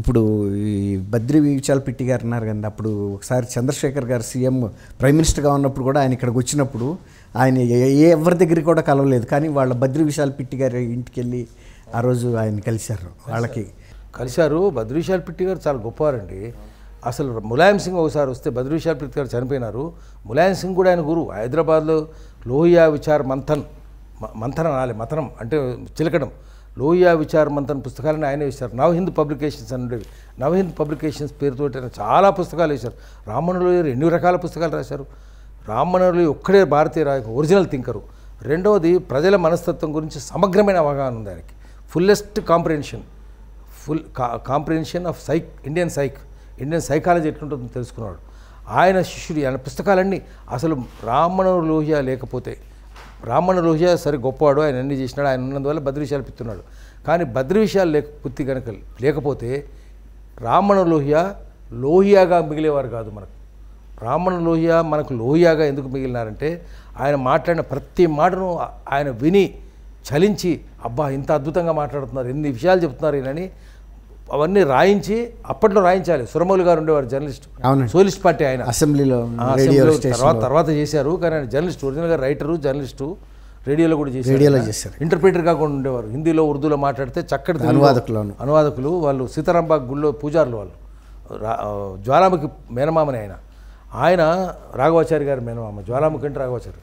ఇప్పుడు ఈ బద్రి విచాల్ పిట్టి గారు అన్నారు కానీ అప్పుడు ఒకసారి చంద్రశేఖర్ గారు సీఎం ప్రైమ్ మినిస్టర్గా ఉన్నప్పుడు కూడా ఆయన ఇక్కడికి వచ్చినప్పుడు ఆయన ఏ ఎవరి దగ్గర కూడా కలవలేదు కానీ వాళ్ళ బద్రి విశాల్ పిట్టి గారి ఇంటికి వెళ్ళి ఆ రోజు ఆయన కలిశారు వాళ్ళకి కలిశారు బద్రి విశాల్ పిట్టి గారు చాలా గొప్పవారండి అసలు ములాయం సింగ్ ఒకసారి వస్తే బద్రి విశాల్ పిట్టి గారు చనిపోయినారు ములాయం సింగ్ కూడా ఆయన గురువు హైదరాబాద్లో లోహియా విచార్ మంథన్ మంథనం అనాలి మథనం అంటే చిలకడం లోయా విచారమంతన పుస్తకాలను ఆయన వేశారు నవహింద్ పబ్లికేషన్స్ అని ఉండేవి నవహింద్ పబ్లికేషన్స్ పేరుతోటి చాలా పుస్తకాలు వేశారు రామణులు ఎన్ని రకాల పుస్తకాలు రాశారు రామణులు ఒక్కడే భారతీయ రాయక ఒరిజినల్ థింకరు రెండవది ప్రజల మనస్తత్వం గురించి సమగ్రమైన అవగాహన ఉంది ఆయనకి fullest comprehension full comprehension of psych Indian psych Indian psychology ఎట్లుంటుందో తెలుసుకున్నాడు ఆయన శిష్యుడు ఆయన పుస్తకాలన్నీ అసలు రామణ లోహియా లేకపోతే బ్రాహ్మణ రోజా సరే గొప్పవాడు ఆయన అన్ని చేసినాడు ఆయన ఉన్నందువల్ల బద్రి విషయాలు పిత్తున్నాడు కానీ బద్రి విషయాలు లేక పుత్తి కనుక లేకపోతే బ్రాహ్మణ లోహియా లోహియాగా మిగిలేవారు కాదు మనకు బ్రాహ్మణ లోహియా మనకు లోహియాగా ఎందుకు మిగిలినారంటే ఆయన మాట్లాడిన ప్రతి మాటను ఆయన విని చలించి అబ్బా ఇంత అద్భుతంగా మాట్లాడుతున్నారు ఎన్ని విషయాలు చెప్తున్నారు ఈయనని అవన్నీ రాయించి అప్పట్లో రాయించాలి సురమౌలి గారు ఉండేవారు జర్నలిస్ట్ సోలిస్ట్ పార్టీ ఆయన అసెంబ్లీలో తర్వాత తర్వాత చేశారు కానీ ఆయన జర్నలిస్ట్ ఒరిజినల్గా రైటరు జర్నలిస్టు రేడియోలో కూడా చేశారు రేడియోలో చేశారు ఇంటర్ప్రిటర్ కాకుండా ఉండేవారు హిందీలో ఉర్దూలో మాట్లాడితే చక్కటి అనువాదకులు అనువాదకులు వాళ్ళు సీతారాంబాగ్ గుళ్ళో పూజారులు వాళ్ళు జ్వాలాముఖి మేనమామని ఆయన ఆయన రాఘవాచారి గారి మేనమామ జ్వాలాముఖి అంటే రాఘవాచారి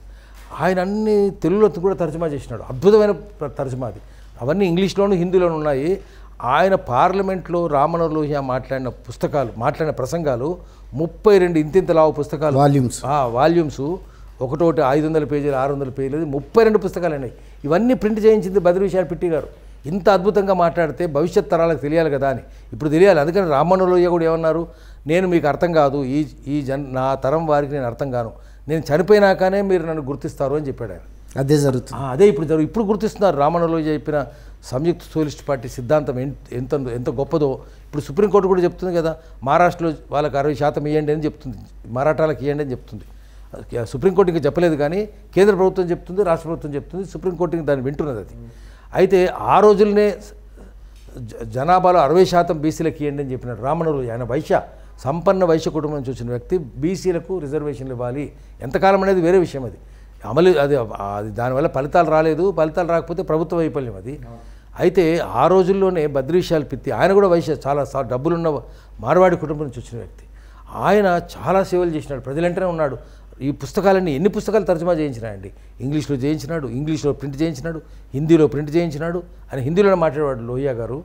ఆయన అన్ని తెలుగులో కూడా తర్జుమా చేసినాడు అద్భుతమైన తర్జుమా అది అవన్నీ ఇంగ్లీష్లోను హిందీలోనూ ఉన్నాయి ఆయన పార్లమెంట్లో రామనర్ లోహియ మాట్లాడిన పుస్తకాలు మాట్లాడిన ప్రసంగాలు ముప్పై రెండు ఇంతింత లావు పుస్తకాలు వాల్యూమ్స్ వాల్యూమ్స్ ఒకటోటి ఐదు వందల పేజీలు ఆరు వందల పేజీలు ముప్పై రెండు పుస్తకాలు ఉన్నాయి ఇవన్నీ ప్రింట్ చేయించింది బదిరి విషయాలు పిట్టి గారు ఇంత అద్భుతంగా మాట్లాడితే భవిష్యత్ తరాలకు తెలియాలి కదా అని ఇప్పుడు తెలియాలి అందుకని రామనోలయ్య కూడా ఏమన్నారు నేను మీకు అర్థం కాదు ఈ ఈ జన్ నా తరం వారికి నేను అర్థం కాను నేను చనిపోయినాకనే మీరు నన్ను గుర్తిస్తారు అని చెప్పాడు ఆయన అదే జరుగుతుంది అదే ఇప్పుడు జరుగు ఇప్పుడు గుర్తిస్తున్నారు రామనోలయ్య చెప్పిన సంయుక్త సోలిస్ట్ పార్టీ సిద్ధాంతం ఎంత ఎంత గొప్పదో ఇప్పుడు సుప్రీంకోర్టు కూడా చెప్తుంది కదా మహారాష్ట్రలో వాళ్ళకి అరవై శాతం ఇవ్వండి అని చెప్తుంది మరాఠాలకు ఇవ్వండి అని చెప్తుంది సుప్రీంకోర్టు ఇంకా చెప్పలేదు కానీ కేంద్ర ప్రభుత్వం చెప్తుంది రాష్ట్ర ప్రభుత్వం చెప్తుంది సుప్రీంకోర్టు దాన్ని వింటున్నది అది అయితే ఆ రోజులనే జనాభాలో అరవై శాతం బీసీలకు ఇవ్వండి అని చెప్పినారు రామణులు ఆయన వైశ్య సంపన్న వైశ్య కుటుంబం నుంచి వచ్చిన వ్యక్తి బీసీలకు రిజర్వేషన్లు ఇవ్వాలి ఎంతకాలం అనేది వేరే విషయం అది అమలు అది అది దానివల్ల ఫలితాలు రాలేదు ఫలితాలు రాకపోతే ప్రభుత్వ వైఫల్యం అది అయితే ఆ రోజుల్లోనే బద్రీషాలు పిత్తి ఆయన కూడా వయసు చాలా డబ్బులున్న మార్వాడి కుటుంబం నుంచి వచ్చిన వ్యక్తి ఆయన చాలా సేవలు చేసినాడు ప్రజలంటేనే ఉన్నాడు ఈ పుస్తకాలన్నీ ఎన్ని పుస్తకాలు తర్జుమా చేయించినాయండి ఇంగ్లీష్లో చేయించినాడు ఇంగ్లీష్లో ప్రింట్ చేయించినాడు హిందీలో ప్రింట్ చేయించినాడు అని హిందీలోనే మాట్లాడేవాడు లోహియా గారు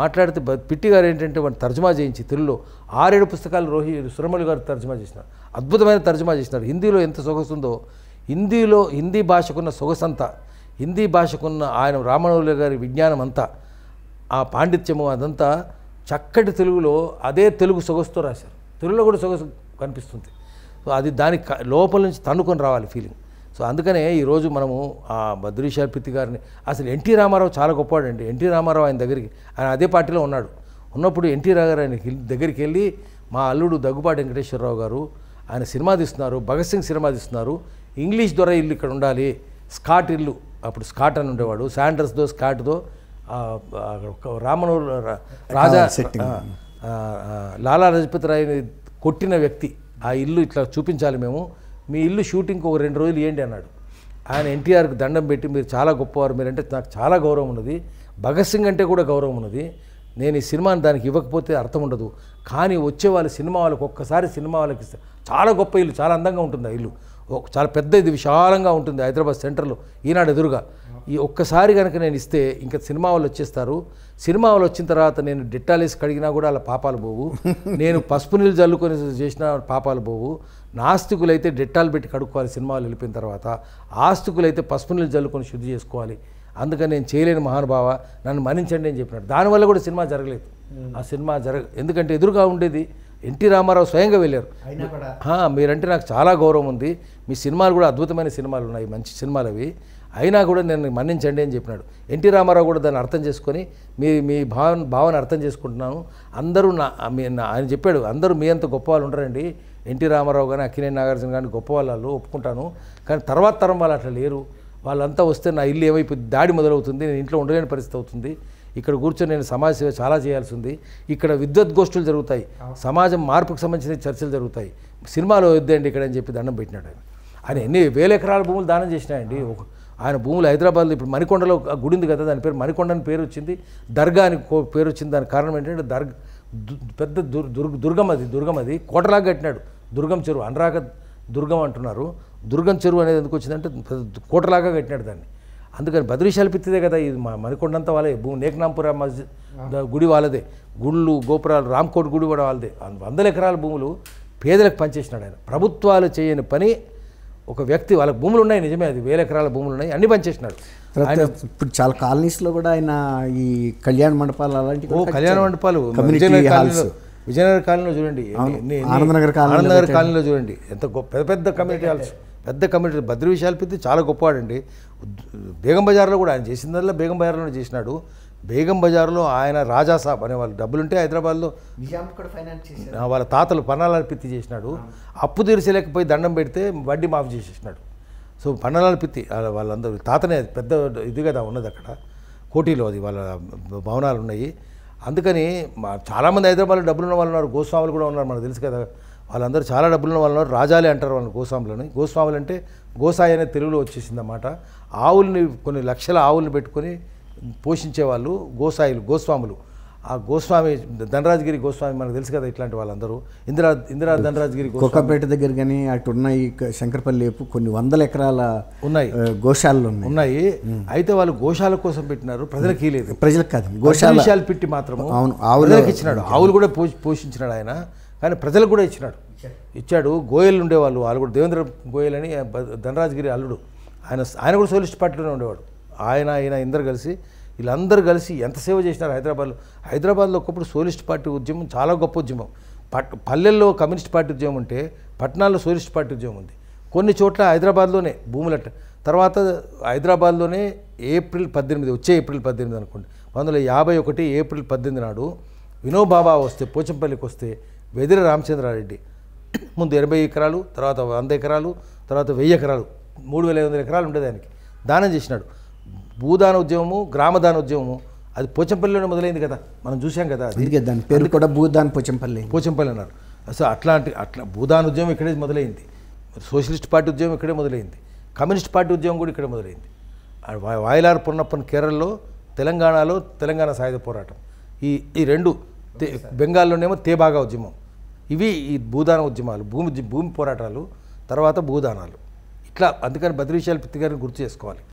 మాట్లాడితే పిట్టి గారు ఏంటంటే వాడిని తర్జుమా చేయించి తెలుగులో ఆరేడు పుస్తకాలు రోహి సురమలు గారు తర్జుమా చేసినారు అద్భుతమైన తర్జుమా చేసినారు హిందీలో ఎంత సొగసుందో హిందీలో హిందీ భాషకున్న సొగసంతా హిందీ భాషకున్న ఆయన రామనౌల గారి విజ్ఞానం అంతా ఆ పాండిత్యము అదంతా చక్కటి తెలుగులో అదే తెలుగు సొగసుతో రాశారు తెలుగులో కూడా సొగసు కనిపిస్తుంది సో అది దాని లోపల నుంచి తన్నుకొని రావాలి ఫీలింగ్ సో అందుకనే ఈరోజు మనము ఆ భద్రీశాపితి గారిని అసలు ఎన్టీ రామారావు చాలా గొప్పవాడండి ఎన్టీ రామారావు ఆయన దగ్గరికి ఆయన అదే పార్టీలో ఉన్నాడు ఉన్నప్పుడు ఎన్టీ రావు ఆయన దగ్గరికి వెళ్ళి మా అల్లుడు దగ్గుబాటి వెంకటేశ్వరరావు గారు ఆయన సినిమా తీస్తున్నారు భగత్ సింగ్ సినిమా తీస్తున్నారు ఇంగ్లీష్ దొర ఇల్లు ఇక్కడ ఉండాలి స్కాట్ ఇల్లు అప్పుడు స్కాట్ అని ఉండేవాడు శాండర్స్తో స్కాట్దో రామను రాజా లాలా లజపతి రాయిని కొట్టిన వ్యక్తి ఆ ఇల్లు ఇట్లా చూపించాలి మేము మీ ఇల్లు షూటింగ్కి ఒక రెండు రోజులు ఏంటి అన్నాడు ఆయన ఎన్టీఆర్కి దండం పెట్టి మీరు చాలా గొప్పవారు మీరంటే నాకు చాలా గౌరవం ఉన్నది భగత్ సింగ్ అంటే కూడా గౌరవం ఉన్నది నేను ఈ సినిమాని దానికి ఇవ్వకపోతే అర్థం ఉండదు కానీ వచ్చే వాళ్ళ సినిమా వాళ్ళకి ఒక్కసారి సినిమా వాళ్ళకి చాలా గొప్ప ఇల్లు చాలా అందంగా ఉంటుంది ఆ ఇల్లు చాలా పెద్ద ఇది విశాలంగా ఉంటుంది హైదరాబాద్ సెంటర్లో ఈనాడు ఎదురుగా ఈ ఒక్కసారి కనుక నేను ఇస్తే ఇంకా సినిమా వాళ్ళు వచ్చేస్తారు సినిమా వాళ్ళు వచ్చిన తర్వాత నేను డిట్టాలేసి కడిగినా కూడా అలా పాపాలు పోవు నేను పసుపు నీళ్ళు చల్లుకొని చేసిన పాపాలు పోవు అయితే డెట్టాలు పెట్టి కడుక్కోవాలి సినిమా వెళ్ళిపోయిన తర్వాత అయితే పసుపు నీళ్ళు చల్లుకొని శుద్ధి చేసుకోవాలి అందుకని నేను చేయలేని మహానుభావ నన్ను మన్నించండి అని చెప్పినాడు దానివల్ల కూడా సినిమా జరగలేదు ఆ సినిమా జరగ ఎందుకంటే ఎదురుగా ఉండేది ఎన్టీ రామారావు స్వయంగా వెళ్ళారు మీరంటే నాకు చాలా గౌరవం ఉంది మీ సినిమాలు కూడా అద్భుతమైన సినిమాలు ఉన్నాయి మంచి సినిమాలు అవి అయినా కూడా నేను మన్నించండి అని చెప్పినాడు ఎన్టీ రామారావు కూడా దాన్ని అర్థం చేసుకొని మీ మీ భావన భావన అర్థం చేసుకుంటున్నాను అందరూ నా మీ ఆయన చెప్పాడు అందరూ మీ అంత గొప్ప వాళ్ళు ఉండరండి ఎన్టీ రామారావు కానీ అక్కినేని నాగార్జున కానీ గొప్ప వాళ్ళు ఒప్పుకుంటాను కానీ తర్వాత తరం వాళ్ళు అట్లా లేరు వాళ్ళంతా వస్తే నా ఇల్లు ఏమైపోయింది దాడి మొదలవుతుంది నేను ఇంట్లో ఉండలేని పరిస్థితి అవుతుంది ఇక్కడ కూర్చొని నేను సమాజ సేవ చాలా చేయాల్సి ఉంది ఇక్కడ విద్వద్గోష్ఠులు జరుగుతాయి సమాజం మార్పుకు సంబంధించిన చర్చలు జరుగుతాయి సినిమాలు వద్దండి ఇక్కడ అని చెప్పి దండం పెట్టినాడు ఆయన ఆయన ఎన్ని వేల ఎకరాల భూములు దానం చేసినాయండి ఒక ఆయన భూములు హైదరాబాద్లో ఇప్పుడు మణికొండలో గుడి ఉంది కదా దాని పేరు మణికొండ అని పేరు వచ్చింది దర్గా అని పేరు వచ్చింది దాని కారణం ఏంటంటే దర్గ పెద్ద దుర్ దుర్గ దుర్గం అది దుర్గం అది కోటలాగా కట్టినాడు దుర్గం చెరువు అనురాగ దుర్గం అంటున్నారు దుర్గం చెరువు అనేది ఎందుకు వచ్చిందంటే కోటలాగా కట్టినాడు దాన్ని అందుకని బద్రీశాల శల్పిత్తిదే కదా ఇది మా మణికొండంతా వాళ్ళే భూమి నేకనాంపుర మస్జిద్ గుడి వాళ్ళదే గుళ్ళు గోపురాలు రామ్కోట్ గుడి కూడా వాళ్ళదే వందల ఎకరాల భూములు పేదలకు పనిచేసినాడు ఆయన ప్రభుత్వాలు చేయని పని ఒక వ్యక్తి వాళ్ళకి భూములు ఉన్నాయి నిజమే అది వేల ఎకరాల భూములు ఉన్నాయి అన్ని పనిచేసినాడు ఇప్పుడు చాలా కాలనీస్లో కూడా ఆయన ఈ కళ్యాణ మండపాలు అలాంటి ఓ కళ్యాణ మండపాలు విజయనగర కాలనీలో చూడండి ఆనందనగర్ కాలనీలో చూడండి ఎంత పెద్ద పెద్ద కమ్యూనిటీ హాల్స్ పెద్ద కమ్యూనిటీ బద్రి పెద్ద చాలా గొప్పవాడండి బేగం బజార్లో కూడా ఆయన చేసిందల్లా బేగం బజార్లో చేసినాడు బేగం బజార్లో ఆయన రాజాసాబ్ అనే వాళ్ళు డబ్బులుంటే హైదరాబాద్లో వాళ్ళ తాతలు పన్నాలాల పిత్తి చేసినాడు అప్పు తీర్చలేకపోయి దండం పెడితే వడ్డీ మాఫ్ చేసేసినాడు సో పన్నాలాల పిత్తి వాళ్ళందరూ తాతనే పెద్ద ఇది కదా ఉన్నది అక్కడ కోటీలో అది వాళ్ళ భవనాలు ఉన్నాయి అందుకని చాలామంది హైదరాబాద్లో డబ్బులు ఉన్న వాళ్ళు ఉన్నారు గోస్వాములు కూడా ఉన్నారు మనకు తెలుసు కదా వాళ్ళందరూ చాలా డబ్బులు వాళ్ళు రాజాలే అంటారు వాళ్ళని గోస్వాములని గోస్వాములు అంటే గోసాయి అనే తెలుగులో వచ్చేసిందన్నమాట ఆవుల్ని కొన్ని లక్షల ఆవుల్ని పెట్టుకొని పోషించేవాళ్ళు గోసాయిలు గోస్వాములు ఆ గోస్వామి ధనరాజగిరి గోస్వామి మనకు తెలుసు కదా ఇట్లాంటి వాళ్ళందరూ ఇందిరా ఇందిరా ధనరాజగిరి కొక్కపేట దగ్గర కానీ అటు ఉన్నాయి శంకరపల్లి కొన్ని వందల ఎకరాల ఉన్నాయి గోశాలలు ఉన్నాయి ఉన్నాయి అయితే వాళ్ళు గోశాల కోసం పెట్టినారు ప్రజలకు లేదు ప్రజలకు కాదు గోశాల పెట్టి మాత్రం అవును ఆవులకి ఇచ్చినాడు ఆవులు కూడా పోషించినాడు ఆయన కానీ ప్రజలకు కూడా ఇచ్చినాడు ఇచ్చాడు గోయల్ ఉండేవాళ్ళు వాళ్ళు కూడా దేవేంద్ర గోయల్ అని ధనరాజగిరి అల్లుడు ఆయన ఆయన కూడా సోలిస్ట్ పార్టీలోనే ఉండేవాడు ఆయన ఆయన ఇందరు కలిసి వీళ్ళందరూ కలిసి ఎంత సేవ చేసినారు హైదరాబాద్లో హైదరాబాద్లో ఒకప్పుడు సోలిస్ట్ పార్టీ ఉద్యమం చాలా గొప్ప ఉద్యమం పట్ పల్లెల్లో కమ్యూనిస్ట్ పార్టీ ఉద్యమం ఉంటే పట్టణాల్లో సోలిస్ట్ పార్టీ ఉద్యమం ఉంది కొన్ని చోట్ల హైదరాబాద్లోనే భూముల తర్వాత హైదరాబాద్లోనే ఏప్రిల్ పద్దెనిమిది వచ్చే ఏప్రిల్ పద్దెనిమిది అనుకోండి పంతొమ్మిది యాభై ఒకటి ఏప్రిల్ పద్దెనిమిది నాడు వినోబాబా వస్తే పోచంపల్లికి వస్తే వెదిరి రామచంద్రారెడ్డి ముందు ఎనభై ఎకరాలు తర్వాత వంద ఎకరాలు తర్వాత వెయ్యి ఎకరాలు మూడు వేల ఐదు వందల ఎకరాలు ఉండేది ఆయనకి దానం చేసినాడు భూదాన ఉద్యమము గ్రామదాన ఉద్యమము అది పోచంపల్లిలోనే మొదలైంది కదా మనం చూసాం కదా దీనికి దాని పేరు కూడా భూదాన్ పోచంపల్లి పోచంపల్లి అన్నారు అసలు అట్లాంటి అట్లా భూదాన్ ఉద్యమం ఇక్కడే మొదలైంది సోషలిస్ట్ పార్టీ ఉద్యమం ఇక్కడే మొదలైంది కమ్యూనిస్ట్ పార్టీ ఉద్యమం కూడా ఇక్కడే మొదలైంది వాయలార్ పొన్నప్పన్ కేరళలో తెలంగాణలో తెలంగాణ సాయుధ పోరాటం ఈ ఈ రెండు బెంగాల్లోనేమో తేబాగా ఉద్యమం ఇవి ఈ భూదాన ఉద్యమాలు భూమి భూమి పోరాటాలు తర్వాత భూదానాలు ఇట్లా అందుకని బద్రీశాల పిత్తి గారిని గుర్తు చేసుకోవాలి